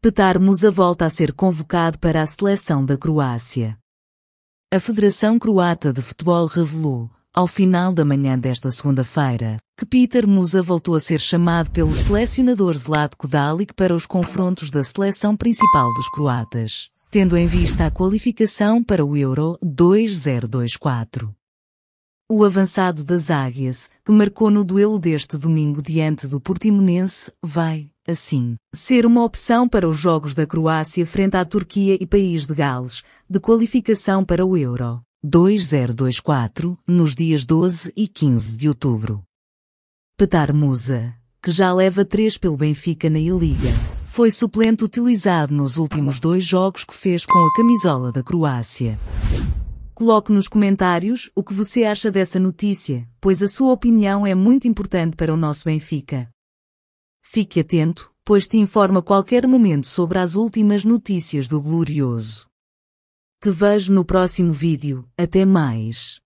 Petar Musa volta a ser convocado para a seleção da Croácia. A Federação Croata de Futebol revelou, ao final da manhã desta segunda-feira, que Peter Musa voltou a ser chamado pelo selecionador Zlatko Dalic para os confrontos da seleção principal dos croatas, tendo em vista a qualificação para o Euro 2024. O avançado das Águias, que marcou no duelo deste domingo diante do Portimonense, vai, assim, ser uma opção para os Jogos da Croácia frente à Turquia e País de Gales, de qualificação para o Euro 2024, nos dias 12 e 15 de outubro. Petar Musa, que já leva três pelo Benfica na I-Liga, foi suplente utilizado nos últimos dois jogos que fez com a camisola da Croácia. Coloque nos comentários o que você acha dessa notícia, pois a sua opinião é muito importante para o nosso Benfica. Fique atento, pois te informa qualquer momento sobre as últimas notícias do Glorioso. Te vejo no próximo vídeo, até mais.